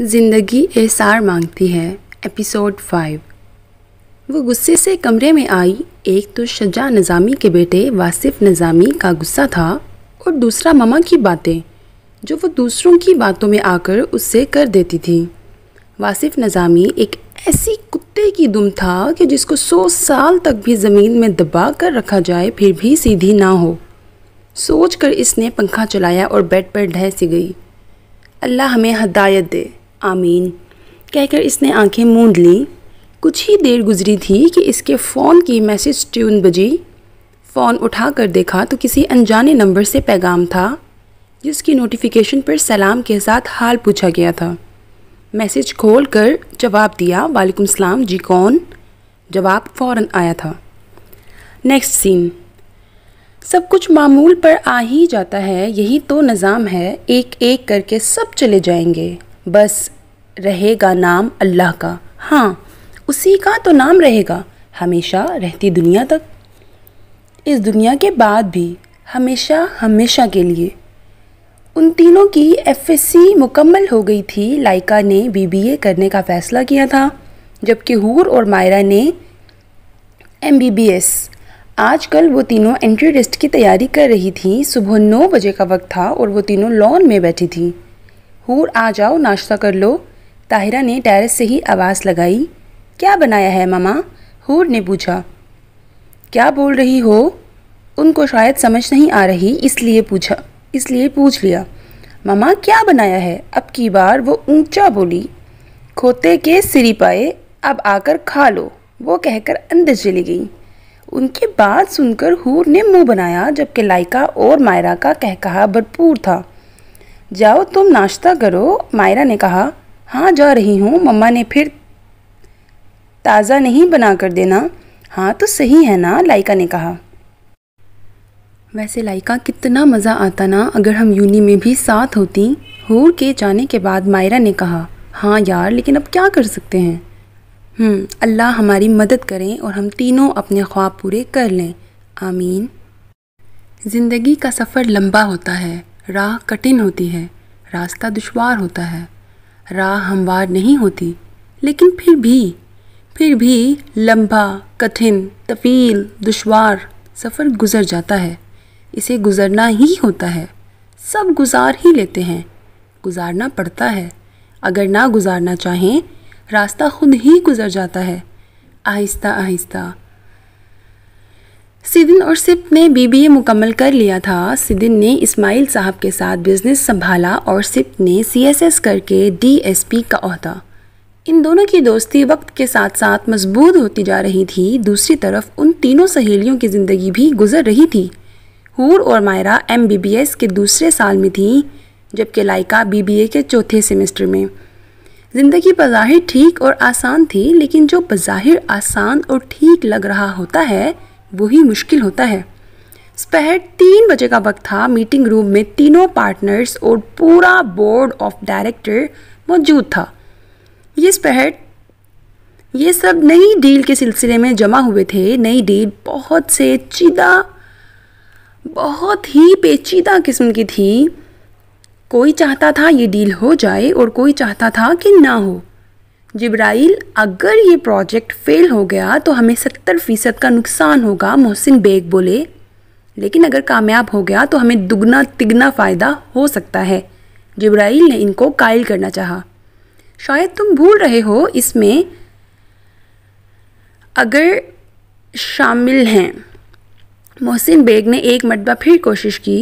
जिंदगी एसार मांगती है एपिसोड फाइव वो गुस्से से कमरे में आई एक तो शजा नज़ामी के बेटे वासिफ नज़ामी का गुस्सा था और दूसरा ममा की बातें जो वो दूसरों की बातों में आकर उससे कर देती थी वासिफ नज़ामी एक ऐसी कुत्ते की दुम था कि जिसको सौ साल तक भी ज़मीन में दबा कर रखा जाए फिर भी सीधी ना हो सोच कर इसने पंखा चलाया और बेड पर ढह सी गई अल्लाह हमें हदायत दे आमीन कहकर इसने आंखें मूंद ली कुछ ही देर गुजरी थी कि इसके फ़ोन की मैसेज ट्यून बजी फ़ोन उठा कर देखा तो किसी अनजाने नंबर से पैगाम था जिसकी नोटिफिकेशन पर सलाम के साथ हाल पूछा गया था मैसेज खोल कर जवाब दिया वालेकुम सलाम जी कौन जवाब फ़ौर आया था नेक्स्ट सीन सब कुछ मामूल पर आ ही जाता है यही तो निज़ाम है एक एक करके सब चले जाएंगे बस रहेगा नाम अल्लाह का हाँ उसी का तो नाम रहेगा हमेशा रहती दुनिया तक इस दुनिया के बाद भी हमेशा हमेशा के लिए उन तीनों की एफएससी मुकम्मल हो गई थी लाइका ने बीबीए करने का फ़ैसला किया था जबकि हूर और मायरा ने एमबीबीएस आजकल वो तीनों एंट्री टेस्ट की तैयारी कर रही थी सुबह नौ बजे का वक्त था और वो तीनों लॉन में बैठी थी हूर आ जाओ नाश्ता कर लो ताहिरा ने टेरेस से ही आवाज़ लगाई क्या बनाया है मामा हूर ने पूछा क्या बोल रही हो उनको शायद समझ नहीं आ रही इसलिए पूछा इसलिए पूछ लिया मामा क्या बनाया है अब की बार वो ऊंचा बोली खोते के सिरी पाए अब आकर खा लो वो कहकर अंदर चली गई उनकी बात सुनकर हूर ने मुंह बनाया जबकि लाइका और मायरा का कह कहा भरपूर था जाओ तुम नाश्ता करो मायरा ने कहा हाँ जा रही हूँ मम्मा ने फिर ताज़ा नहीं बना कर देना हाँ तो सही है ना लाइका ने कहा वैसे लाइका कितना मज़ा आता ना अगर हम यूनी में भी साथ होती हूर के जाने के बाद मायरा ने कहा हाँ यार लेकिन अब क्या कर सकते हैं हम्म, अल्लाह हमारी मदद करें और हम तीनों अपने ख्वाब पूरे कर लें आमीन ज़िंदगी का सफ़र लंबा होता है राह कठिन होती है रास्ता दुशवार होता है राह हमवार नहीं होती लेकिन फिर भी फिर भी लंबा कठिन तफील दुशवार सफ़र गुज़र जाता है इसे गुज़रना ही होता है सब गुजार ही लेते हैं गुजारना पड़ता है अगर ना गुजारना चाहें रास्ता खुद ही गुज़र जाता है आहिस्ता आहिस्ता सिदिन और सिप ने बीबीए मुकम्मल कर लिया था सिदिन ने इस्माइल साहब के साथ बिजनेस संभाला और सिप ने सीएसएस करके डीएसपी का अहदा इन दोनों की दोस्ती वक्त के साथ साथ मजबूत होती जा रही थी दूसरी तरफ उन तीनों सहेलियों की ज़िंदगी भी गुजर रही थी हूर और मायरा एम के दूसरे साल में थी जबकि लाइका बी के चौथे सेमेस्टर में ज़िंदगी बज़ाहिर ठीक और आसान थी लेकिन जो बज़ाहिर आसान और ठीक लग रहा होता है वही मुश्किल होता है स्पहर तीन बजे का वक्त था मीटिंग रूम में तीनों पार्टनर्स और पूरा बोर्ड ऑफ डायरेक्टर मौजूद था ये स्पहर ये सब नई डील के सिलसिले में जमा हुए थे नई डील बहुत से चीदा बहुत ही पेचीदा किस्म की थी कोई चाहता था ये डील हो जाए और कोई चाहता था कि ना हो जिब्राइल अगर ये प्रोजेक्ट फेल हो गया तो हमें सत्तर फ़ीसद का नुकसान होगा मोहसिन बेग बोले लेकिन अगर कामयाब हो गया तो हमें दुगना तिगना फ़ायदा हो सकता है जिब्राइल ने इनको कायल करना चाहा शायद तुम भूल रहे हो इसमें अगर शामिल हैं मोहसिन बेग ने एक मरतबा फिर कोशिश की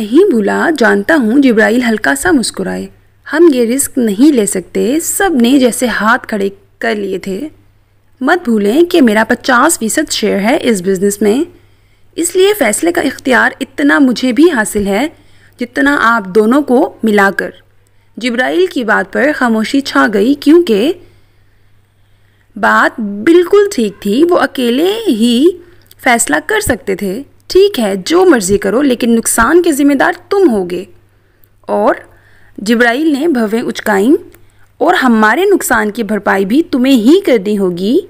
नहीं भूला जानता हूँ जिब्राइल हल्का सा मुस्कुराए हम ये रिस्क नहीं ले सकते सब ने जैसे हाथ खड़े कर लिए थे मत भूलें कि मेरा पचास फ़ीसद शेयर है इस बिज़नेस में इसलिए फ़ैसले का इख्तियार इतना मुझे भी हासिल है जितना आप दोनों को मिलाकर जब्राइल की बात पर खामोशी छा गई क्योंकि बात बिल्कुल ठीक थी वो अकेले ही फ़ैसला कर सकते थे ठीक है जो मर्ज़ी करो लेकिन नुकसान के ज़िम्मेदार तुम होगे और जिब्राइल ने भवें उचकाई और हमारे नुकसान की भरपाई भी तुम्हें ही करनी होगी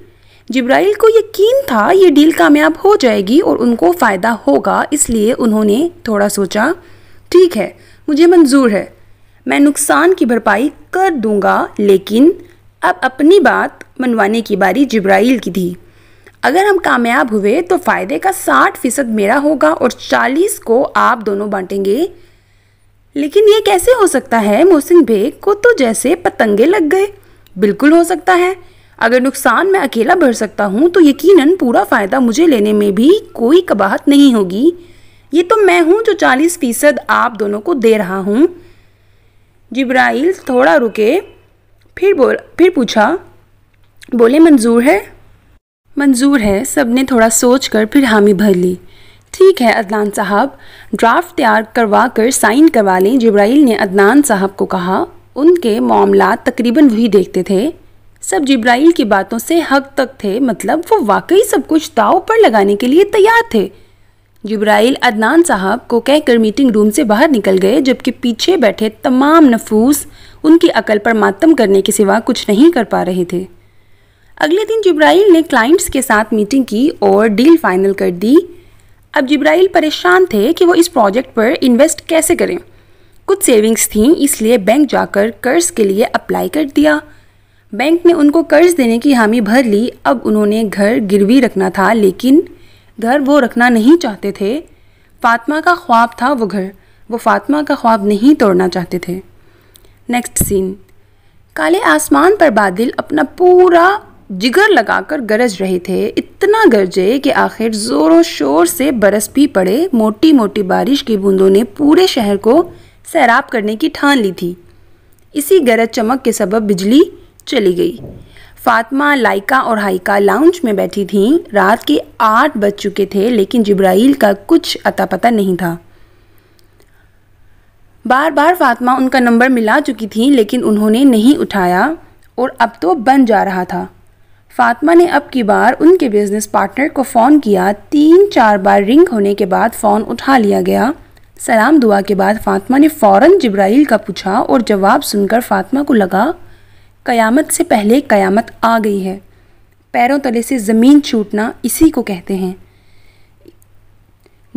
जिब्राइल को यकीन था ये डील कामयाब हो जाएगी और उनको फ़ायदा होगा इसलिए उन्होंने थोड़ा सोचा ठीक है मुझे मंजूर है मैं नुकसान की भरपाई कर दूंगा लेकिन अब अपनी बात मनवाने की बारी जिब्राइल की थी अगर हम कामयाब हुए तो फ़ायदे का 60 फीसद मेरा होगा और 40 को आप दोनों बांटेंगे लेकिन ये कैसे हो सकता है मोहसिन बेग को तो जैसे पतंगे लग गए बिल्कुल हो सकता है अगर नुकसान मैं अकेला भर सकता हूँ तो यकीनन पूरा फ़ायदा मुझे लेने में भी कोई कबाहत नहीं होगी ये तो मैं हूँ जो चालीस फ़ीसद आप दोनों को दे रहा हूँ जिब्राइल थोड़ा रुके फिर बोल फिर पूछा बोले मंजूर है मंजूर है सबने थोड़ा सोच कर फिर हामी भर ली ठीक है अदनान साहब ड्राफ्ट तैयार करवा कर साइन करवा लें जब्राइल ने अदनान साहब को कहा उनके मामला तकरीबन वही देखते थे सब जिब्राइल की बातों से हक तक थे मतलब वो वाकई सब कुछ दाव पर लगाने के लिए तैयार थे जिब्राइल अदनान साहब को कहकर मीटिंग रूम से बाहर निकल गए जबकि पीछे बैठे तमाम नफूस उनकी अकल पर मातम करने के सिवा कुछ नहीं कर पा रहे थे अगले दिन जब्राइल ने क्लाइंट्स के साथ मीटिंग की और डील फाइनल कर दी अब जिब्राइल परेशान थे कि वो इस प्रोजेक्ट पर इन्वेस्ट कैसे करें कुछ सेविंग्स थी इसलिए बैंक जाकर कर्ज के लिए अप्लाई कर दिया बैंक ने उनको कर्ज देने की हामी भर ली अब उन्होंने घर गिरवी रखना था लेकिन घर वो रखना नहीं चाहते थे फातिमा का ख्वाब था वो घर वो फातिमा का ख्वाब नहीं तोड़ना चाहते थे नेक्स्ट सीन काले आसमान पर बादल अपना पूरा जिगर लगाकर गरज रहे थे इतना गरजे कि आखिर जोरों शोर से बरस भी पड़े मोटी मोटी बारिश की बूंदों ने पूरे शहर को सैराब करने की ठान ली थी इसी गरज चमक के सबब बिजली चली गई फातिमा लाइका और हाइका लाउंज में बैठी थीं रात के आठ बज चुके थे लेकिन जब्राइल का कुछ अता पता नहीं था बार बार फातिमा उनका नंबर मिला चुकी थी लेकिन उन्होंने नहीं उठाया और अब तो बन जा रहा था फातिमा ने अब की बार उनके बिजनेस पार्टनर को फ़ोन किया तीन चार बार रिंग होने के बाद फ़ोन उठा लिया गया सलाम दुआ के बाद फातिमा ने फ़ौरन जब्राइल का पूछा और जवाब सुनकर फातिमा को लगा क़यामत से पहले क़यामत आ गई है पैरों तले से ज़मीन छूटना इसी को कहते हैं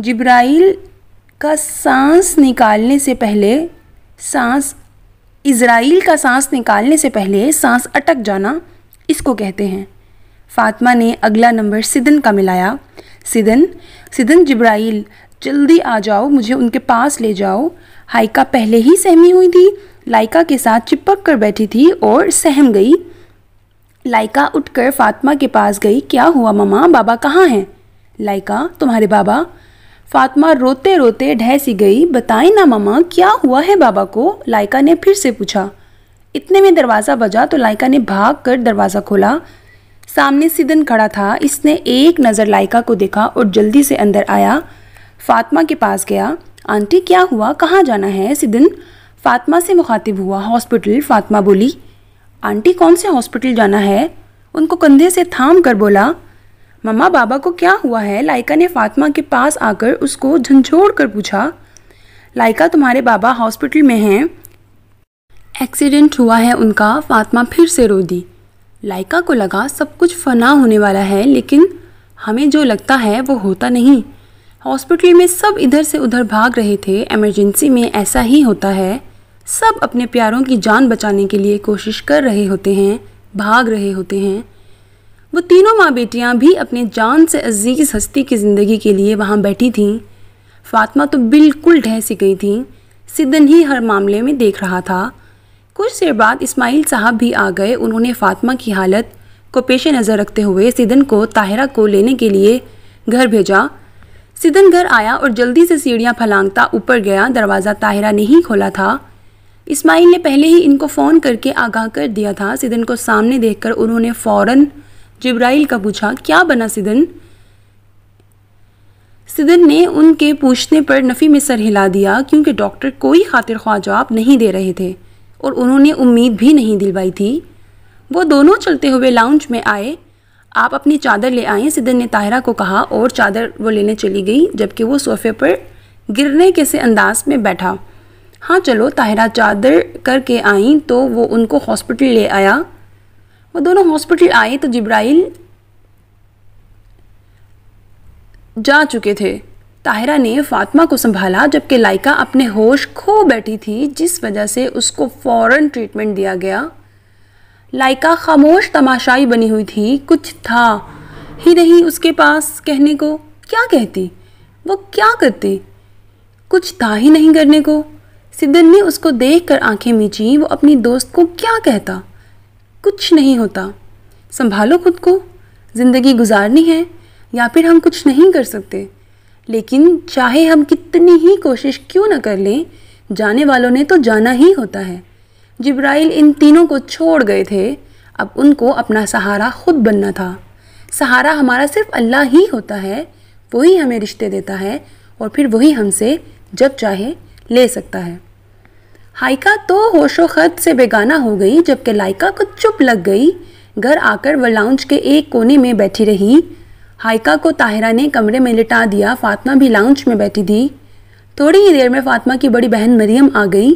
जब्राइल का सांस निकालने से पहले सांस इसराइल का सांस निकालने से पहले सांस अटक जाना इसको कहते हैं फातिमा ने अगला नंबर सिदन का मिलाया सिदन सिदन जब्राइल जल्दी आ जाओ मुझे उनके पास ले जाओ हाइका पहले ही सहमी हुई थी लाइका के साथ चिपक कर बैठी थी और सहम गई लाइका उठकर फातिमा के पास गई क्या हुआ ममा बाबा कहाँ हैं लाइका तुम्हारे बाबा फातिमा रोते रोते ढह सी गई बताए ना ममा क्या हुआ है बाबा को लाइका ने फिर से पूछा इतने में दरवाज़ा बजा तो लाइका ने भाग कर दरवाज़ा खोला सामने सिदन खड़ा था इसने एक नज़र लाइका को देखा और जल्दी से अंदर आया फातिमा के पास गया आंटी क्या हुआ कहाँ जाना है सिदन फातिमा से मुखातिब हुआ हॉस्पिटल फातिमा बोली आंटी कौन से हॉस्पिटल जाना है उनको कंधे से थाम कर बोला मम्मा बाबा को क्या हुआ है लाइका ने फातिमा के पास आकर उसको झंझोड़ कर पूछा लाइका तुम्हारे बाबा हॉस्पिटल में हैं एक्सीडेंट हुआ है उनका फातमा फिर से रो दी लाइका को लगा सब कुछ फना होने वाला है लेकिन हमें जो लगता है वो होता नहीं हॉस्पिटल में सब इधर से उधर भाग रहे थे एमरजेंसी में ऐसा ही होता है सब अपने प्यारों की जान बचाने के लिए कोशिश कर रहे होते हैं भाग रहे होते हैं वो तीनों माँ बेटियाँ भी अपने जान से अजीज़ हस्ती की ज़िंदगी के लिए वहाँ बैठी थीं फातमा तो बिल्कुल ढह सी गई थी सिदन ही हर मामले में देख रहा था कुछ देर बाद इस्माइल साहब भी आ गए उन्होंने फातिमा की हालत को पेश नज़र रखते हुए सिदन को ताहिरा को लेने के लिए घर भेजा सिदन घर आया और जल्दी से सीढ़ियाँ फलांगता ऊपर गया दरवाज़ा ताहिरा ने ही खोला था इस्माइल ने पहले ही इनको फ़ोन करके आगाह कर दिया था सिदन को सामने देख उन्होंने फ़ौरन जब्राइल का पूछा क्या बना सिदन सिदन ने उनके पूछने पर नफ़ी में सर हिला दिया क्योंकि डॉक्टर कोई खातिर ख्वा जवाब नहीं दे रहे थे और उन्होंने उम्मीद भी नहीं दिलवाई थी वो दोनों चलते हुए लाउंज में आए आप अपनी चादर ले आए सिद्धन ने ताहिरा को कहा और चादर वो लेने चली गई जबकि वो सोफे पर गिरने के से अंदाज में बैठा हाँ चलो ताहिरा चादर करके आई तो वो उनको हॉस्पिटल ले आया वो दोनों हॉस्पिटल आए तो जिब्राइल जा चुके थे ताहिरा ने फातिमा को संभाला जबकि लाइका अपने होश खो बैठी थी जिस वजह से उसको फ़ौरन ट्रीटमेंट दिया गया लाइका खामोश तमाशाई बनी हुई थी कुछ था ही नहीं उसके पास कहने को क्या कहती वो क्या करती कुछ था ही नहीं करने को सिद्धन ने उसको देख कर आँखें मीची वो अपनी दोस्त को क्या कहता कुछ नहीं होता संभालो खुद को ज़िंदगी गुजारनी है या फिर हम कुछ नहीं कर सकते लेकिन चाहे हम कितनी ही कोशिश क्यों ना कर लें जाने वालों ने तो जाना ही होता है जिब्राइल इन तीनों को छोड़ गए थे अब उनको अपना सहारा खुद बनना था सहारा हमारा सिर्फ अल्लाह ही होता है वही हमें रिश्ते देता है और फिर वही हमसे जब चाहे ले सकता है हाइका तो होशो खत से बेगाना हो गई जबकि लाइका को चुप लग गई घर आकर वह लाउंज के एक कोने में बैठी रही हाइका को ताहिरा ने कमरे में लिटा दिया फातिमा भी लाउंज में बैठी थी थोड़ी ही देर में फातिमा की बड़ी बहन मरियम आ गई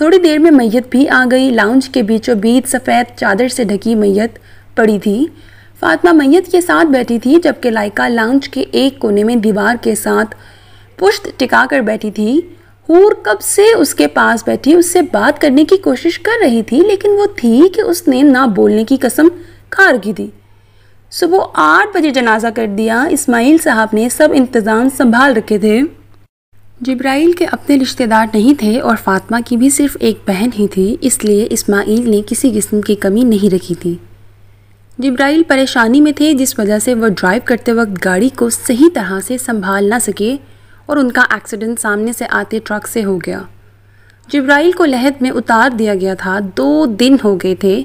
थोड़ी देर में मैयत भी आ गई लाउंज के बीचों बीच सफ़ेद चादर से ढकी मैयत पड़ी थी फातिमा मैयत के साथ बैठी थी जबकि लाइका लाउंज के एक कोने में दीवार के साथ पुश्त टिका कर बैठी थी हूर कब से उसके पास बैठी उससे बात करने की कोशिश कर रही थी लेकिन वो थी कि उसने ना बोलने की कसम खा रखी थी सुबह आठ बजे जनाजा कर दिया इस्माइल साहब ने सब इंतज़ाम संभाल रखे थे जब्राइल के अपने रिश्तेदार नहीं थे और फातिमा की भी सिर्फ एक बहन ही थी इसलिए इस्माइल ने किसी किस्म की कमी नहीं रखी थी जब्राइल परेशानी में थे जिस वजह से वह ड्राइव करते वक्त गाड़ी को सही तरह से संभाल ना सके और उनका एक्सीडेंट सामने से आते ट्रक से हो गया जब्राइल को लहद में उतार दिया गया था दो दिन हो गए थे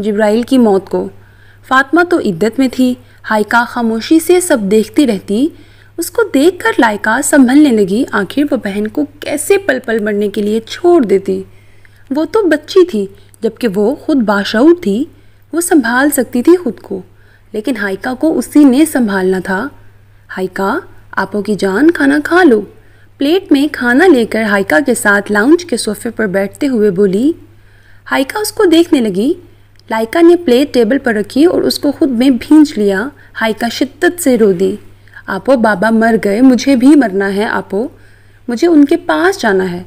जब्राइल की मौत को फातमा तो इद्दत में थी हाइका खामोशी से सब देखती रहती उसको देखकर लाइका संभलने लगी आखिर वह बहन को कैसे पल पल मरने के लिए छोड़ देती वो तो बच्ची थी जबकि वो खुद बाशूर थी वो संभाल सकती थी खुद को लेकिन हाइका को उसी ने संभालना था हाइका आपों की जान खाना खा लो प्लेट में खाना लेकर हाइका के साथ लाउंज के सोफे पर बैठते हुए बोली हाइका उसको देखने लगी लाइका ने प्लेट टेबल पर रखी और उसको खुद में भींच लिया हाइका शिद्दत से रो दी आपो बाबा मर गए मुझे भी मरना है आपो मुझे उनके पास जाना है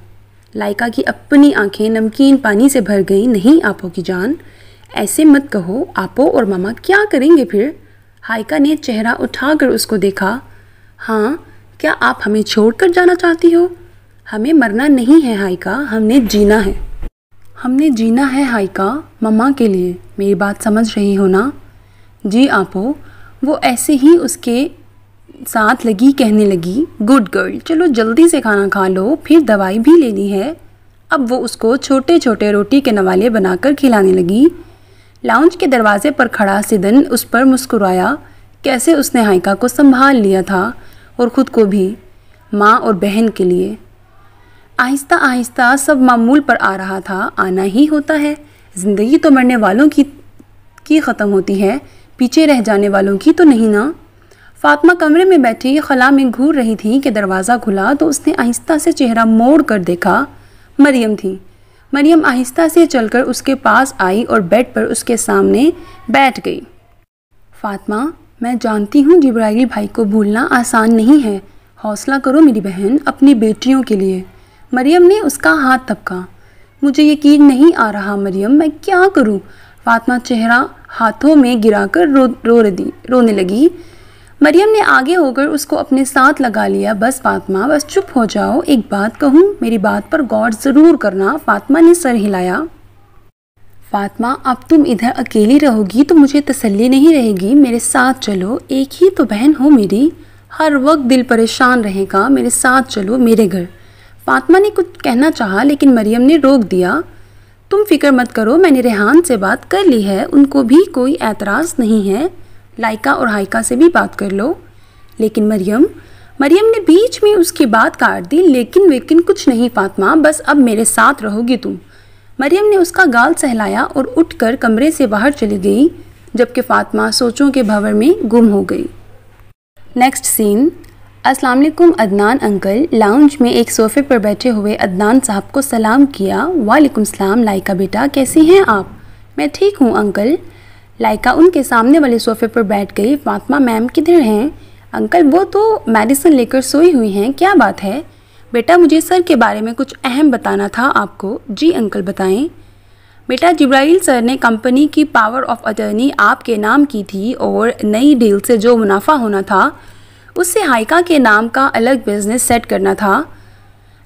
लाइका की अपनी आंखें नमकीन पानी से भर गई नहीं आपो की जान ऐसे मत कहो आपो और मामा क्या करेंगे फिर हाइका ने चेहरा उठाकर उसको देखा हाँ क्या आप हमें छोड़कर जाना चाहती हो हमें मरना नहीं है हाइका हमने जीना है हमने जीना है हाइका मम्मा के लिए मेरी बात समझ रही हो ना जी आपो वो ऐसे ही उसके साथ लगी कहने लगी गुड गर्ल चलो जल्दी से खाना खा लो फिर दवाई भी लेनी है अब वो उसको छोटे छोटे रोटी के नवाले बनाकर खिलाने लगी लाउंज के दरवाजे पर खड़ा सिदन उस पर मुस्कुराया कैसे उसने हाइका को संभाल लिया था और ख़ुद को भी माँ और बहन के लिए आहिस्ता आहिस्ता सब मामूल पर आ रहा था आना ही होता है ज़िंदगी तो मरने वालों की की ख़त्म होती है पीछे रह जाने वालों की तो नहीं ना फातिमा कमरे में बैठी खला में घूर रही थी कि दरवाज़ा खुला तो उसने आहिस्ता से चेहरा मोड़ कर देखा मरियम थी मरियम आहिस्ता से चलकर उसके पास आई और बेड पर उसके सामने बैठ गई फातिमा मैं जानती हूँ जिब्राइली भाई को भूलना आसान नहीं है हौसला करो मेरी बहन अपनी बेटियों के लिए मरियम ने उसका हाथ थपका मुझे यकीन नहीं आ रहा मरियम मैं क्या करूं? फातमा चेहरा हाथों में गिराकर रो रो दी रोने लगी मरियम ने आगे होकर उसको अपने साथ लगा लिया बस फातमा बस चुप हो जाओ एक बात कहूँ मेरी बात पर गौर ज़रूर करना फातमा ने सर हिलाया फातमा अब तुम इधर अकेली रहोगी तो मुझे तसल्ली नहीं रहेगी मेरे साथ चलो एक ही तो बहन हो मेरी हर वक्त दिल परेशान रहेगा मेरे साथ चलो मेरे घर फातमा ने कुछ कहना चाहा लेकिन मरियम ने रोक दिया तुम फिक्र मत करो मैंने रेहान से बात कर ली है उनको भी कोई एतराज़ नहीं है लाइका और हाइका से भी बात कर लो लेकिन मरियम मरियम ने बीच में उसकी बात काट दी लेकिन वेकिन कुछ नहीं फातमा बस अब मेरे साथ रहोगी तुम मरियम ने उसका गाल सहलाया और उठकर कमरे से बाहर चली गई जबकि फातमा सोचों के भंवर में गुम हो गई नेक्स्ट सीन अस्सलाम वालेकुम अदनान अंकल लाउंज में एक सोफ़े पर बैठे हुए अदनान साहब को सलाम किया वालेकुम सलाम लाइका बेटा कैसी हैं आप मैं ठीक हूँ अंकल लाइका उनके सामने वाले सोफ़े पर बैठ गई फातमा मैम किधर हैं अंकल वो तो मेडिसिन लेकर सोई हुई हैं क्या बात है बेटा मुझे सर के बारे में कुछ अहम बताना था आपको जी अंकल बताएं बेटा जब्राइल सर ने कंपनी की पावर ऑफ अटर्नी आपके नाम की थी और नई डील से जो मुनाफा होना था उससे हाइका के नाम का अलग बिजनेस सेट करना था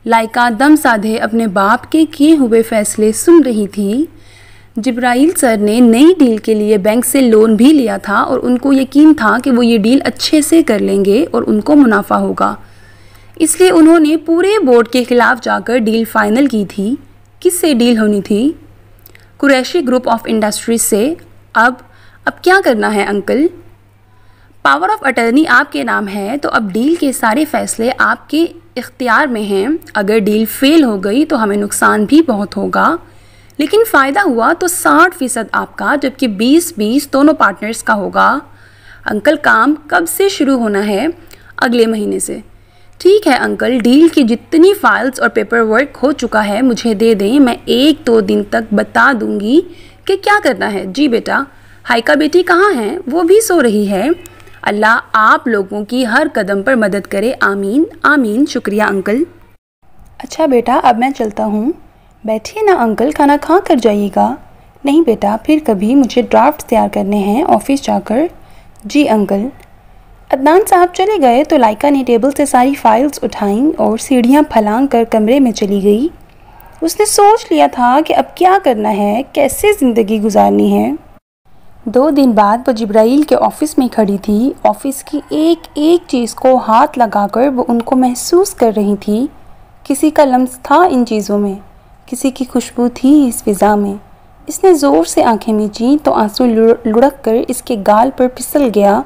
लाइका दम साधे अपने बाप के किए हुए फैसले सुन रही थी जब्राइल सर ने नई डील के लिए बैंक से लोन भी लिया था और उनको यकीन था कि वो ये डील अच्छे से कर लेंगे और उनको मुनाफा होगा इसलिए उन्होंने पूरे बोर्ड के खिलाफ जाकर डील फाइनल की थी किससे डील होनी थी कुरैशी ग्रुप ऑफ इंडस्ट्रीज से अब अब क्या करना है अंकल पावर ऑफ अटर्नी आपके नाम है तो अब डील के सारे फैसले आपके इख्तियार में हैं अगर डील फेल हो गई तो हमें नुकसान भी बहुत होगा लेकिन फ़ायदा हुआ तो साठ फ़ीसद आपका जबकि बीस बीस दोनों पार्टनर्स का होगा अंकल काम कब से शुरू होना है अगले महीने से ठीक है अंकल डील की जितनी फाइल्स और पेपर वर्क हो चुका है मुझे दे दें मैं एक दो दिन तक बता दूंगी कि क्या करना है जी बेटा हाइका बेटी कहाँ हैं वो भी सो रही है अल्लाह आप लोगों की हर कदम पर मदद करे आमीन आमीन शुक्रिया अंकल अच्छा बेटा अब मैं चलता हूँ बैठिए ना अंकल खाना खा कर जाइएगा नहीं बेटा फिर कभी मुझे ड्राफ्ट तैयार करने हैं ऑफिस जाकर जी अंकल अदनान साहब चले गए तो लाइका ने टेबल से सारी फाइल्स उठाईं और सीढ़ियाँ फलांग कर कमरे में चली गई उसने सोच लिया था कि अब क्या करना है कैसे ज़िंदगी गुजारनी है दो दिन बाद वो जब्राइल के ऑफ़िस में खड़ी थी ऑफ़िस की एक एक चीज़ को हाथ लगाकर वो उनको महसूस कर रही थी किसी का लम्स था इन चीज़ों में किसी की खुशबू थी इस फिज़ा में इसने ज़ोर से आंखें मीची तो आंसू लुढ़क कर इसके गाल पर फिसल गया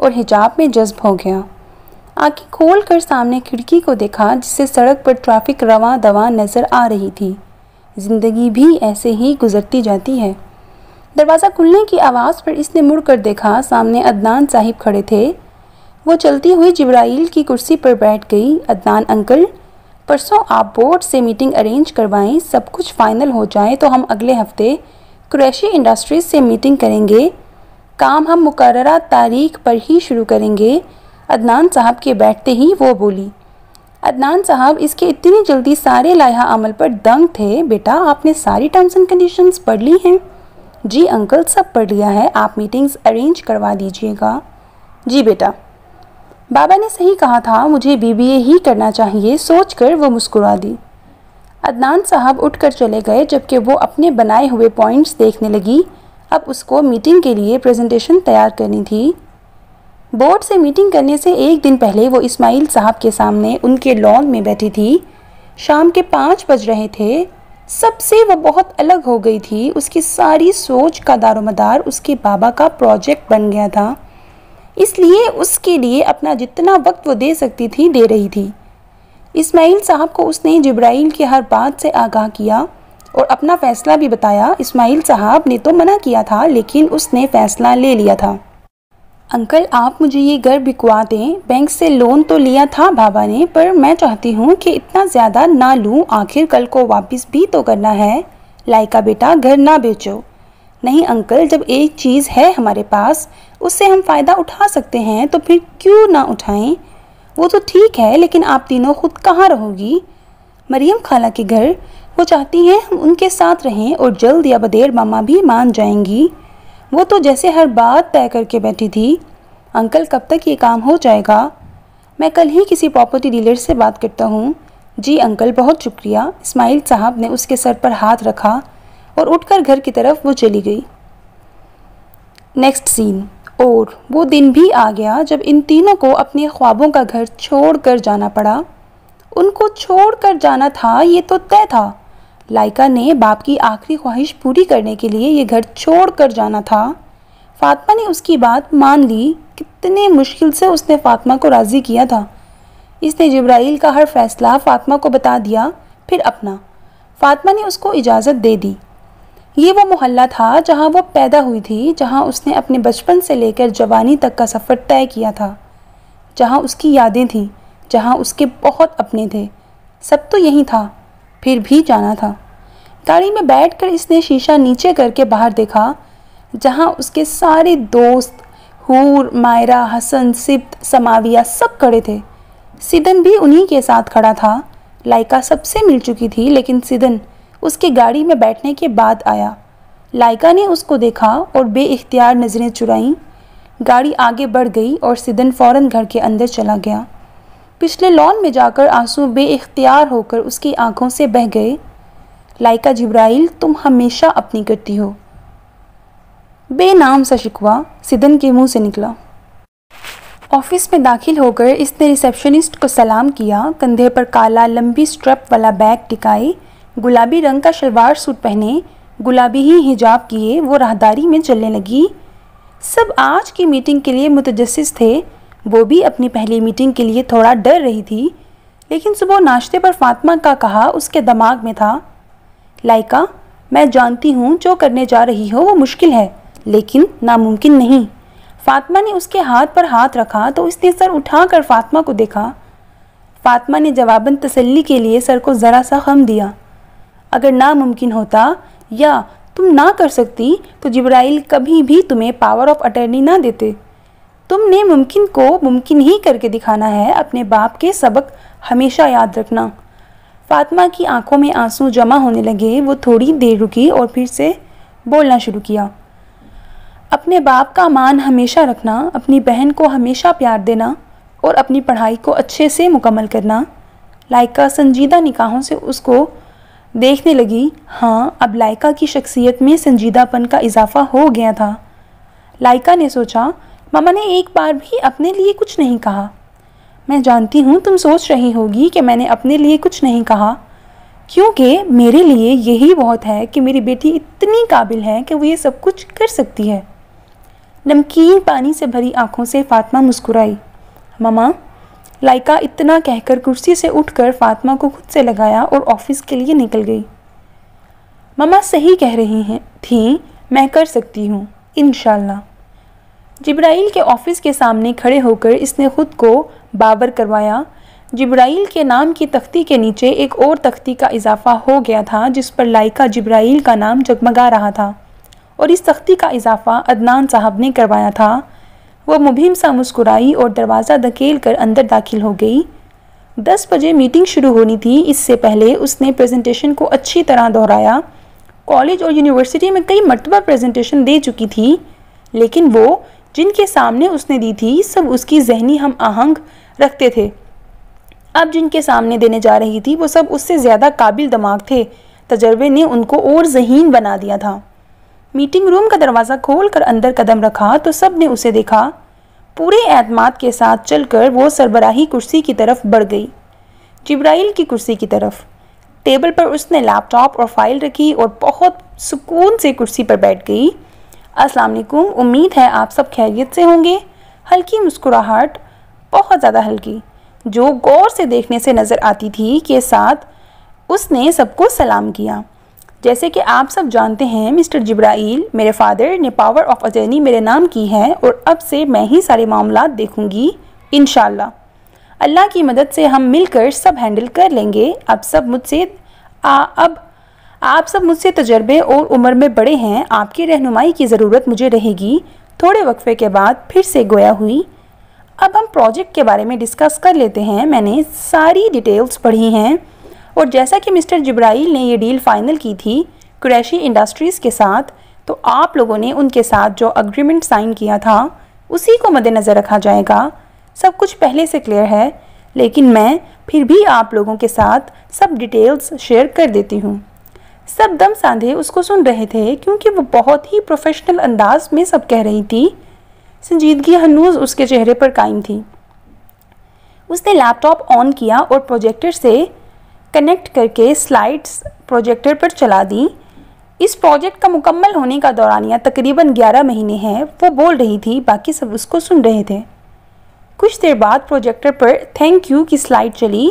और हिजाब में जज्ब हो गया आंखें खोल कर सामने खिड़की को देखा जिससे सड़क पर ट्रैफिक रवा दवा नज़र आ रही थी ज़िंदगी भी ऐसे ही गुजरती जाती है दरवाज़ा खुलने की आवाज़ पर इसने मुड़कर देखा सामने अदनान साहिब खड़े थे वो चलती हुई जब्राइल की कुर्सी पर बैठ गई अदनान अंकल परसों आप बोर्ड से मीटिंग अरेंज करवाएं सब कुछ फाइनल हो जाए तो हम अगले हफ्ते क्रैशी इंडस्ट्रीज से मीटिंग करेंगे काम हम मुकर तारीख पर ही शुरू करेंगे अदनान साहब के बैठते ही वो बोली अदनान साहब इसके इतनी जल्दी सारे लाहा अमल पर दंग थे बेटा आपने सारी टर्म्स एंड कंडीशंस पढ़ ली हैं जी अंकल सब पढ़ लिया है आप मीटिंग्स अरेंज करवा दीजिएगा जी बेटा बाबा ने सही कहा था मुझे बीबीए ही करना चाहिए सोचकर वो मुस्कुरा दी अदनान साहब उठकर चले गए जबकि वो अपने बनाए हुए पॉइंट्स देखने लगी अब उसको मीटिंग के लिए प्रेजेंटेशन तैयार करनी थी बोर्ड से मीटिंग करने से एक दिन पहले वो इस्माइल साहब के सामने उनके लॉन में बैठी थी शाम के पाँच बज रहे थे सबसे वह बहुत अलग हो गई थी उसकी सारी सोच का दारोमदार उसके बाबा का प्रोजेक्ट बन गया था इसलिए उसके लिए अपना जितना वक्त वो दे सकती थी दे रही थी इस्माइल साहब को उसने जब्राइल की हर बात से आगाह किया और अपना फ़ैसला भी बताया इस्माइल साहब ने तो मना किया था लेकिन उसने फ़ैसला ले लिया था अंकल आप मुझे ये घर बिकवा दें बैंक से लोन तो लिया था बाबा ने पर मैं चाहती हूँ कि इतना ज़्यादा ना लूँ आखिर कल को वापस भी तो करना है लाइका बेटा घर ना बेचो नहीं अंकल जब एक चीज़ है हमारे पास उससे हम फ़ायदा उठा सकते हैं तो फिर क्यों ना उठाएं वो तो ठीक है लेकिन आप तीनों खुद कहाँ रहोगी मरियम खाला के घर वो चाहती हैं हम उनके साथ रहें और जल्द या बदेर मामा भी मान जाएंगी वो तो जैसे हर बात तय करके बैठी थी अंकल कब तक ये काम हो जाएगा मैं कल ही किसी प्रॉपर्टी डीलर से बात करता हूँ जी अंकल बहुत शुक्रिया इस्माइल साहब ने उसके सर पर हाथ रखा और उठकर घर की तरफ वो चली गई नेक्स्ट सीन और वो दिन भी आ गया जब इन तीनों को अपने ख्वाबों का घर छोड़ कर जाना पड़ा उनको छोड़ कर जाना था ये तो तय था लाइका ने बाप की आखिरी ख्वाहिश पूरी करने के लिए ये घर छोड़ कर जाना था फातिमा ने उसकी बात मान ली कितने मुश्किल से उसने फातिमा को राज़ी किया था इसने जब्राइल का हर फैसला फातिमा को बता दिया फिर अपना फातिमा ने उसको इजाज़त दे दी ये वो मोहल्ला था जहाँ वो पैदा हुई थी जहाँ उसने अपने बचपन से लेकर जवानी तक का सफ़र तय किया था जहाँ उसकी यादें थीं जहाँ उसके बहुत अपने थे सब तो यहीं था फिर भी जाना था गाड़ी में बैठकर इसने शीशा नीचे करके बाहर देखा जहाँ उसके सारे दोस्त हूर मायरा हसन सिप्त समाविया सब खड़े थे सिदन भी उन्हीं के साथ खड़ा था लाइका सबसे मिल चुकी थी लेकिन सिदन उसकी गाड़ी में बैठने के बाद आया लाइका ने उसको देखा और बेइख्तियार नज़रें चुराईं गाड़ी आगे बढ़ गई और सिदन फ़ौरन घर के अंदर चला गया पिछले लॉन में जाकर आंसू बेइख्तियार होकर उसकी आंखों से बह गए लाइका जिब्राइल तुम हमेशा अपनी करती हो बेनाम सा शिकवा सिदन के मुंह से निकला ऑफिस में दाखिल होकर इसने रिसेप्शनिस्ट को सलाम किया कंधे पर काला लंबी स्ट्रप वाला बैग टिकाए गुलाबी रंग का शलवार सूट पहने गुलाबी ही हिजाब किए वो राहदारी में चलने लगी सब आज की मीटिंग के लिए मुतजस थे वो भी अपनी पहली मीटिंग के लिए थोड़ा डर रही थी लेकिन सुबह नाश्ते पर फातिमा का कहा उसके दिमाग में था लाइका मैं जानती हूँ जो करने जा रही हो वो मुश्किल है लेकिन नामुमकिन नहीं फातिमा ने उसके हाथ पर हाथ रखा तो उसने सर उठाकर फातिमा को देखा फातिमा ने जवाबन तसल्ली के लिए सर को ज़रा सा खम दिया अगर नामुमकिन होता या तुम ना कर सकती तो जब्राइल कभी भी तुम्हें पावर ऑफ अटर्नी ना देते तुमने मुमकिन को मुमकिन ही करके दिखाना है अपने बाप के सबक हमेशा याद रखना फातमा की आंखों में आंसू जमा होने लगे वो थोड़ी देर रुकी और फिर से बोलना शुरू किया अपने बाप का मान हमेशा रखना अपनी बहन को हमेशा प्यार देना और अपनी पढ़ाई को अच्छे से मुकम्मल करना लाइका संजीदा निकाहों से उसको देखने लगी हाँ अब लाइका की शख्सियत में संजीदापन का इजाफा हो गया था लाइका ने सोचा मामा ने एक बार भी अपने लिए कुछ नहीं कहा मैं जानती हूँ तुम सोच रही होगी कि मैंने अपने लिए कुछ नहीं कहा क्योंकि मेरे लिए यही बहुत है कि मेरी बेटी इतनी काबिल है कि वो ये सब कुछ कर सकती है नमकीन पानी से भरी आंखों से फातिमा मुस्कुराई मामा लाइका इतना कहकर कुर्सी से उठकर फातिमा को खुद से लगाया और ऑफिस के लिए निकल गई मामा सही कह रही हैं थी मैं कर सकती हूँ इन जिब्राइल के ऑफिस के सामने खड़े होकर इसने खुद को बाबर करवाया जिब्राइल के नाम की तख्ती के नीचे एक और तख्ती का इजाफा हो गया था जिस पर लाइका जिब्राइल का नाम जगमगा रहा था और इस तख्ती का इजाफा अदनान साहब ने करवाया था वह मुहिम सा मुस्कुराई और दरवाज़ा धकेल कर अंदर दाखिल हो गई दस बजे मीटिंग शुरू होनी थी इससे पहले उसने प्रेजेंटेशन को अच्छी तरह दोहराया कॉलेज और यूनिवर्सिटी में कई मरतबा प्रेजेंटेशन दे चुकी थी लेकिन वो जिनके सामने उसने दी थी सब उसकी जहनी हम आहंग रखते थे अब जिनके सामने देने जा रही थी वो सब उससे ज़्यादा काबिल दिमाग थे तजर्बे ने उनको और जहीन बना दिया था मीटिंग रूम का दरवाज़ा खोल कर अंदर कदम रखा तो सब ने उसे देखा पूरे एतमाद के साथ चलकर वो सरबराही कुर्सी की तरफ बढ़ गई जब्राइल की कुर्सी की तरफ टेबल पर उसने लैपटॉप और फाइल रखी और बहुत सुकून से कुर्सी पर बैठ गई अस्सलाम वालेकुम उम्मीद है आप सब खैरियत से होंगे हल्की मुस्कुराहट बहुत ज़्यादा हल्की जो गौर से देखने से नज़र आती थी के साथ उसने सबको सलाम किया जैसे कि आप सब जानते हैं मिस्टर जब्राइल मेरे फादर ने पावर ऑफ अटर्नी मेरे नाम की है और अब से मैं ही सारे मामला देखूंगी इन अल्लाह की मदद से हम मिलकर सब हैंडल कर लेंगे अब सब मुझसे अब आप सब मुझसे तजर्बे और उम्र में बड़े हैं आपकी रहनुमाई की ज़रूरत मुझे रहेगी थोड़े वक्फे के बाद फिर से गोया हुई अब हम प्रोजेक्ट के बारे में डिस्कस कर लेते हैं मैंने सारी डिटेल्स पढ़ी हैं और जैसा कि मिस्टर जब्राइल ने ये डील फाइनल की थी क्रैशी इंडस्ट्रीज़ के साथ तो आप लोगों ने उनके साथ जो अग्रीमेंट साइन किया था उसी को मद्देनज़र रखा जाएगा सब कुछ पहले से क्लियर है लेकिन मैं फिर भी आप लोगों के साथ सब डिटेल्स शेयर कर देती हूँ सब दम साधे उसको सुन रहे थे क्योंकि वो बहुत ही प्रोफेशनल अंदाज में सब कह रही थी संजीदगी हनूज उसके चेहरे पर कायम थी उसने लैपटॉप ऑन किया और प्रोजेक्टर से कनेक्ट करके स्लाइड्स प्रोजेक्टर पर चला दी इस प्रोजेक्ट का मुकम्मल होने का दौरानिया तकरीबन 11 महीने हैं वो बोल रही थी बाकी सब उसको सुन रहे थे कुछ देर बाद प्रोजेक्टर पर थैंक यू की स्लाइड चली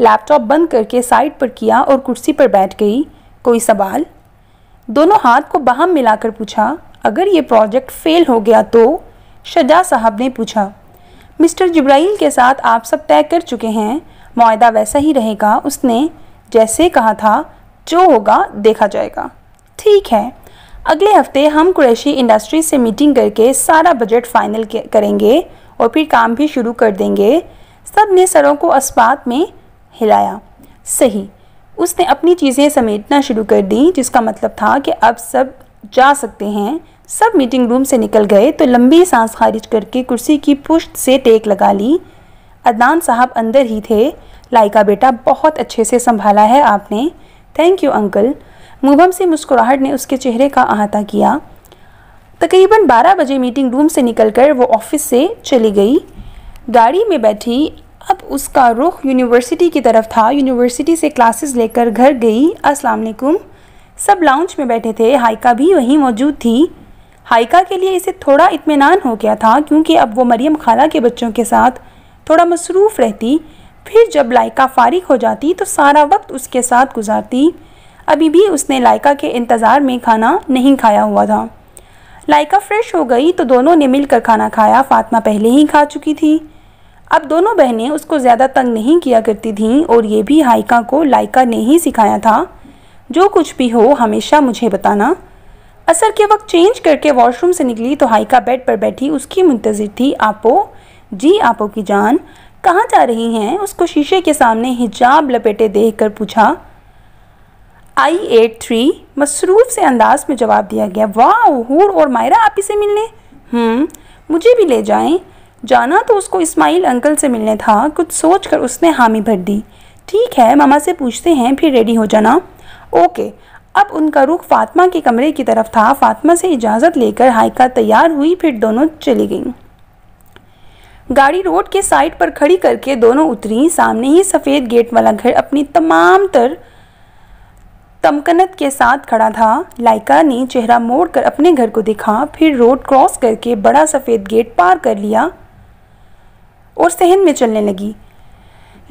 लैपटॉप बंद करके साइड पर किया और कुर्सी पर बैठ गई कोई सवाल दोनों हाथ को बाहम मिलाकर पूछा अगर ये प्रोजेक्ट फेल हो गया तो शजा साहब ने पूछा मिस्टर जब्राइल के साथ आप सब तय कर चुके हैं मुआदा वैसा ही रहेगा उसने जैसे कहा था जो होगा देखा जाएगा ठीक है अगले हफ्ते हम कुरैशी इंडस्ट्री से मीटिंग करके सारा बजट फाइनल करेंगे और फिर काम भी शुरू कर देंगे सब ने सरों को अस्पात में हिलाया सही उसने अपनी चीज़ें समेटना शुरू कर दी जिसका मतलब था कि अब सब जा सकते हैं सब मीटिंग रूम से निकल गए तो लंबी सांस खारिज करके कुर्सी की पुश्त से टेक लगा ली अदनान साहब अंदर ही थे लाइका बेटा बहुत अच्छे से संभाला है आपने थैंक यू अंकल मुबम से मुस्कुराहट ने उसके चेहरे का अहाता किया तकरीबन 12 बजे मीटिंग रूम से निकलकर वो ऑफिस से चली गई गाड़ी में बैठी अब उसका रुख यूनिवर्सिटी की तरफ था यूनिवर्सिटी से क्लासेस लेकर घर गई अस्सलाम वालेकुम सब लाउंज में बैठे थे हाइका भी वहीं मौजूद थी हाइका के लिए इसे थोड़ा इतमान हो गया था क्योंकि अब वो मरियम खाला के बच्चों के साथ थोड़ा मसरूफ़ रहती फिर जब लाइका फारिग हो जाती तो सारा वक्त उसके साथ गुजारती अभी भी उसने लाइका के इंतज़ार में खाना नहीं खाया हुआ था लाइका फ्रेश हो गई तो दोनों ने मिलकर खाना खाया फातमा पहले ही खा चुकी थी अब दोनों बहनें उसको ज़्यादा तंग नहीं किया करती थीं और ये भी हाइका को लाइका ने ही सिखाया था जो कुछ भी हो हमेशा मुझे बताना असर के वक्त चेंज करके वॉशरूम से निकली तो हाइका बेड पर बैठी उसकी मुंतजर थी आपो जी आपो की जान कहाँ जा रही हैं उसको शीशे के सामने हिजाब लपेटे देख कर पूछा आई एट थ्री मसरूफ़ से अंदाज में जवाब दिया गया वाह हूर और मायरा आप ही से मिलने हम्म, मुझे भी ले जाएं जाना तो उसको इस्माइल अंकल से मिलने था कुछ सोच कर उसने हामी भर दी ठीक है मामा से पूछते हैं फिर रेडी हो जाना ओके अब उनका रुख फातिमा के कमरे की तरफ था फातिमा से इजाज़त लेकर हाइका तैयार हुई फिर दोनों चली गईं गाड़ी रोड के साइड पर खड़ी करके दोनों उतरी सामने ही सफ़ेद गेट वाला घर अपनी तमाम तर तमकनत के साथ खड़ा था लाइका ने चेहरा मोड़कर अपने घर को देखा फिर रोड क्रॉस करके बड़ा सफ़ेद गेट पार कर लिया और सहन में चलने लगी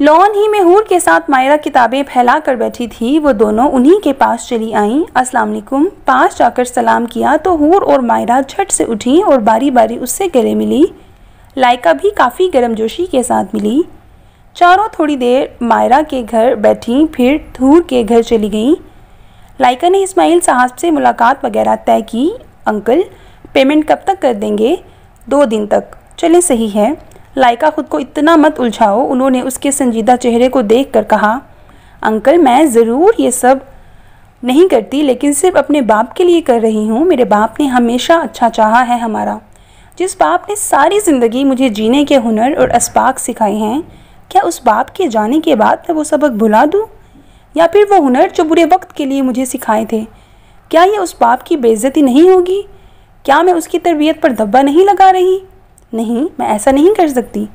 लोन ही में हूर के साथ मायरा किताबें फैला कर बैठी थी वो दोनों उन्हीं के पास चली आईं अस्सलाम वालेकुम पास जाकर सलाम किया तो हूर और मायरा झट से उठी और बारी बारी उससे गले मिली लाइका भी काफ़ी गर्मजोशी के साथ मिली चारों थोड़ी देर मायरा के घर बैठी फिर हूर के घर चली गईं लाइका ने इस्माइल साहब से मुलाकात वगैरह तय की अंकल पेमेंट कब तक कर देंगे दो दिन तक चले सही है लाइका खुद को इतना मत उलझाओ उन्होंने उसके संजीदा चेहरे को देख कर कहा अंकल मैं ज़रूर ये सब नहीं करती लेकिन सिर्फ अपने बाप के लिए कर रही हूँ मेरे बाप ने हमेशा अच्छा चाहा है हमारा जिस बाप ने सारी ज़िंदगी मुझे जीने के हुनर और इस्पाक सिखाए हैं क्या उस बाप के जाने के बाद मैं वो सबक भुला दूँ या फिर वो हुनर जो बुरे वक्त के लिए मुझे सिखाए थे क्या ये उस बाप की बेइज्जती नहीं होगी क्या मैं उसकी तरबियत पर धब्बा नहीं लगा रही नहीं मैं ऐसा नहीं कर सकती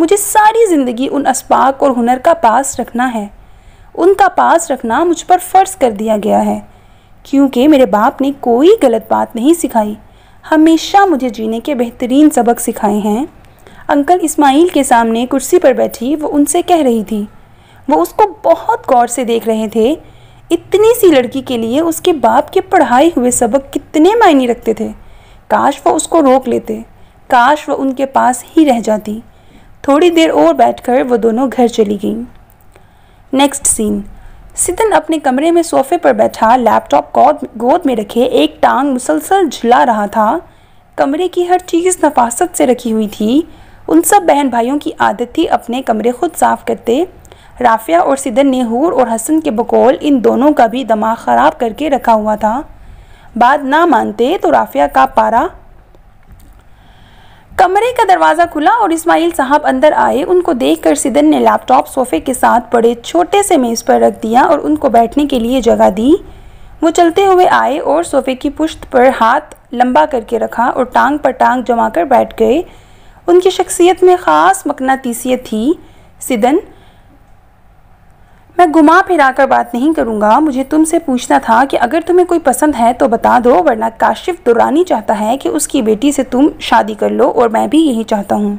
मुझे सारी ज़िंदगी उन इस्पाक और हुनर का पास रखना है उनका पास रखना मुझ पर फ़र्ज़ कर दिया गया है क्योंकि मेरे बाप ने कोई गलत बात नहीं सिखाई हमेशा मुझे जीने के बेहतरीन सबक सिखाए हैं अंकल इस्माइल के सामने कुर्सी पर बैठी वो उनसे कह रही थी वो उसको बहुत गौर से देख रहे थे इतनी सी लड़की के लिए उसके बाप के पढ़ाए हुए सबक कितने मायने रखते थे काश वो उसको रोक लेते काश वह उनके पास ही रह जाती थोड़ी देर और बैठकर वो दोनों घर चली गईं नेक्स्ट सीन सिदन अपने कमरे में सोफे पर बैठा लैपटॉप गोद में रखे एक टांग मुसलसल झुला रहा था कमरे की हर चीज़ नफासत से रखी हुई थी उन सब बहन भाइयों की आदत थी अपने कमरे खुद साफ करते राफिया और सिदन ने हूर और हसन के बकौल इन दोनों का भी दिमाग ख़राब करके रखा हुआ था बात ना मानते तो राफिया का पारा कमरे का दरवाज़ा खुला और इस्माइल साहब अंदर आए उनको देखकर सिदन ने लैपटॉप सोफे के साथ बड़े छोटे से मेज़ पर रख दिया और उनको बैठने के लिए जगह दी वो चलते हुए आए और सोफे की पुश्त पर हाथ लंबा करके रखा और टांग पर टांग जमा कर बैठ गए उनकी शख्सियत में ख़ास मकनातीसियत थी सिदन मैं घुमा फिरा कर बात नहीं करूँगा मुझे तुमसे पूछना था कि अगर तुम्हें कोई पसंद है तो बता दो वरना काशिफ दुरानी चाहता है कि उसकी बेटी से तुम शादी कर लो और मैं भी यही चाहता हूँ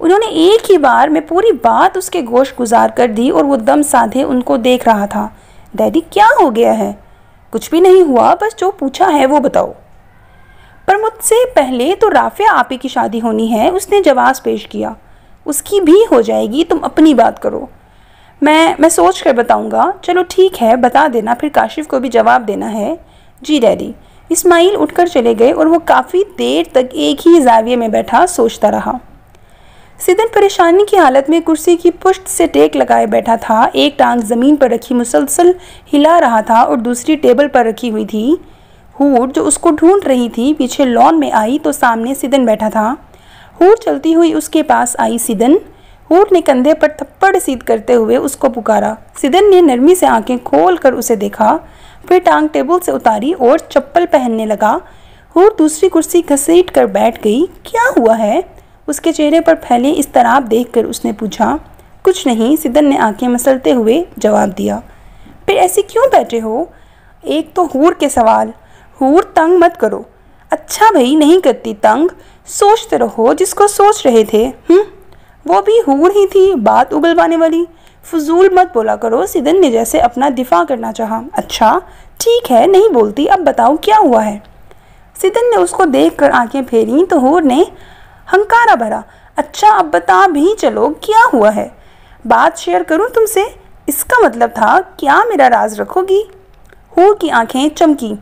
उन्होंने एक ही बार में पूरी बात उसके गोश गुजार कर दी और वो दम साधे उनको देख रहा था डैडी क्या हो गया है कुछ भी नहीं हुआ बस जो पूछा है वो बताओ पर मुझसे पहले तो राफिया आपी की शादी होनी है उसने जवाब पेश किया उसकी भी हो जाएगी तुम अपनी बात करो मैं मैं सोच कर बताऊँगा चलो ठीक है बता देना फिर काशिफ को भी जवाब देना है जी डैडी इस्माइल उठकर चले गए और वो काफ़ी देर तक एक ही जाविये में बैठा सोचता रहा सिदन परेशानी की हालत में कुर्सी की पुष्ट से टेक लगाए बैठा था एक टांग ज़मीन पर रखी मुसलसल हिला रहा था और दूसरी टेबल पर रखी हुई थी हूर जो उसको ढूंढ रही थी पीछे लॉन में आई तो सामने सिदन बैठा था हूर चलती हुई उसके पास आई सिदन हूर ने कंधे पर थप्पड़ सीध करते हुए उसको पुकारा सिदन ने नरमी से आंखें खोल कर उसे देखा फिर टांग टेबल से उतारी और चप्पल पहनने लगा हूर दूसरी कुर्सी घसीट कर बैठ गई क्या हुआ है उसके चेहरे पर फैले इस तराब कर उसने पूछा कुछ नहीं सिदन ने आंखें मसलते हुए जवाब दिया फिर ऐसे क्यों बैठे हो एक तो हूर के सवाल हूर तंग मत करो अच्छा भाई नहीं करती तंग सोचते रहो जिसको सोच रहे थे हुँ? हम्म? वो भी हूर ही थी बात उगलवाने वाली फजूल मत बोला करो सिदन ने जैसे अपना दिफा करना चाहा अच्छा ठीक है नहीं बोलती अब बताओ क्या हुआ है सिदन ने उसको देख कर आँखें फेरी तो हूर ने हंकारा भरा अच्छा अब बता भी चलो क्या हुआ है बात शेयर करूँ तुमसे इसका मतलब था क्या मेरा राज रखोगी हूर की आंखें चमकी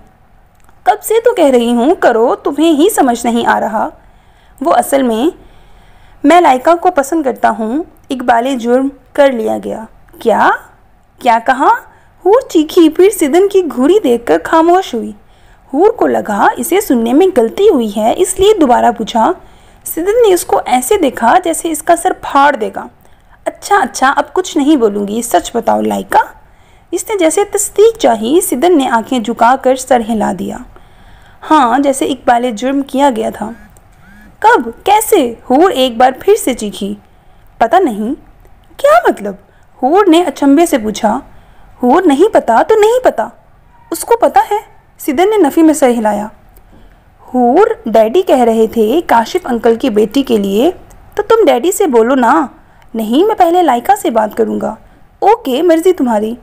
कब से तो कह रही हूँ करो तुम्हें ही समझ नहीं आ रहा वो असल में मैं लाइका को पसंद करता हूँ इकबाल जुर्म कर लिया गया क्या क्या कहा हूर चीखी फिर सिदन की घूरी देखकर खामोश हुई हूर को लगा इसे सुनने में गलती हुई है इसलिए दोबारा पूछा सिदन ने उसको ऐसे देखा जैसे इसका सर फाड़ देगा अच्छा अच्छा अब कुछ नहीं बोलूँगी सच बताओ लाइका इसने जैसे तस्दीक चाही सिदन ने आंखें झुकाकर सर हिला दिया हाँ जैसे इकबाल जुर्म किया गया था कब कैसे हूर एक बार फिर से चीखी पता नहीं क्या मतलब हूर ने अचंभे से पूछा हूर नहीं पता तो नहीं पता उसको पता है सिदन ने नफ़ी में सर हिलाया हूर डैडी कह रहे थे काशिफ अंकल की बेटी के लिए तो तुम डैडी से बोलो ना नहीं मैं पहले लाइका से बात करूँगा ओके मर्ज़ी तुम्हारी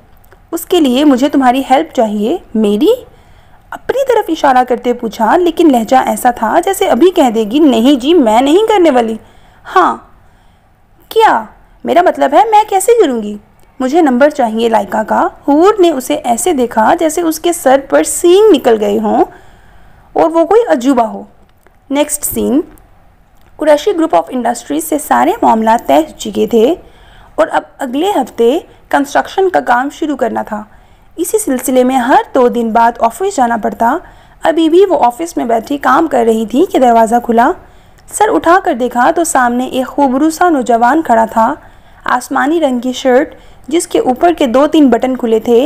उसके लिए मुझे तुम्हारी हेल्प चाहिए मेरी अपनी तरफ इशारा करते पूछा लेकिन लहजा ऐसा था जैसे अभी कह देगी नहीं जी मैं नहीं करने वाली हाँ क्या मेरा मतलब है मैं कैसे करूँगी मुझे नंबर चाहिए लाइका का हूर ने उसे ऐसे देखा जैसे उसके सर पर सींग निकल गए हों और वो कोई अजूबा हो next scene Qureshi group of industries से सारे मामला तय चुके थे और अब अगले हफ्ते कंस्ट्रक्शन का काम शुरू करना था इसी सिलसिले में हर दो तो दिन बाद ऑफिस जाना पड़ता अभी भी वो ऑफिस में बैठी काम कर रही थी कि दरवाज़ा खुला सर उठा कर देखा तो सामने एक खूबरू सा नौजवान खड़ा था आसमानी रंग की शर्ट जिसके ऊपर के दो तीन बटन खुले थे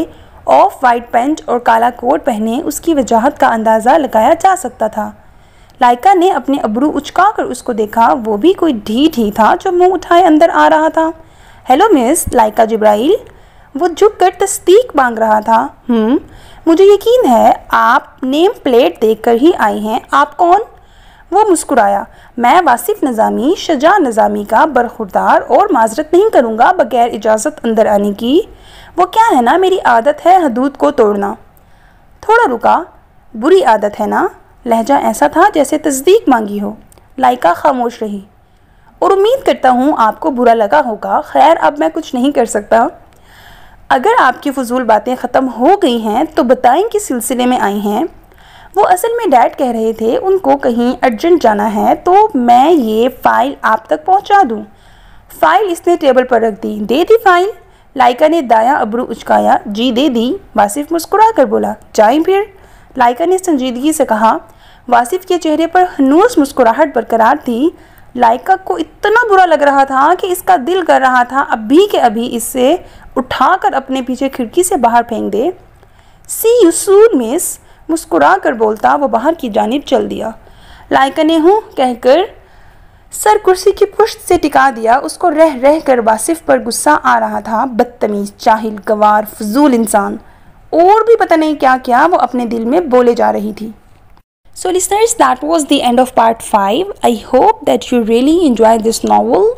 ऑफ वाइट पैंट और काला कोट पहने उसकी वजाहत का अंदाज़ा लगाया जा सकता था लाइका ने अपने अबरू उचका कर उसको देखा वो भी कोई ढीठ ही था जो मुंह उठाए अंदर आ रहा था हेलो मिस लाइका जब्राइल वो कर तस्दीक मांग रहा था हम्म मुझे यकीन है आप नेम प्लेट कर ही आई हैं आप कौन वो मुस्कुराया मैं वासिफ नज़ामी शजा नज़ामी का बरखुरदार और माजरत नहीं करूँगा बगैर इजाज़त अंदर आने की वो क्या है ना मेरी आदत है हदूद को तोड़ना थोड़ा रुका बुरी आदत है ना लहजा ऐसा था जैसे तस्दीक मांगी हो लाइका खामोश रही और उम्मीद करता हूँ आपको बुरा लगा होगा खैर अब मैं कुछ नहीं कर सकता अगर आपकी फजूल बातें ख़त्म हो गई हैं तो बताएं कि सिलसिले में आई हैं वो असल में डैड कह रहे थे उनको कहीं अर्जेंट जाना है तो मैं ये फ़ाइल आप तक पहुंचा दूं। फ़ाइल इसने टेबल पर रख दी दे दी फ़ाइल लाइका ने दाया अबरू उचकाया जी दे दी वासिफ मुस्कुरा कर बोला जाए फिर लाइका ने संजीदगी से कहा वासिफ के चेहरे पर हनूस मुस्कुराहट बरकरार थी लाइका को इतना बुरा लग रहा था कि इसका दिल कर रहा था अभी के अभी इससे उठाकर अपने पीछे खिड़की से बाहर फेंक दे सी यू सून मिस मुस्कुरा कर बोलता वो बाहर की जानब चल दिया लायकने हूँ कहकर सर कुर्सी की पुश्त से टिका दिया उसको रह रह कर वासिफ पर गुस्सा आ रहा था बदतमीज़ चाहिल गवार फजूल इंसान और भी पता नहीं क्या क्या वो अपने दिल में बोले जा रही थी so listeners that was the end of part five I hope that you really enjoy this novel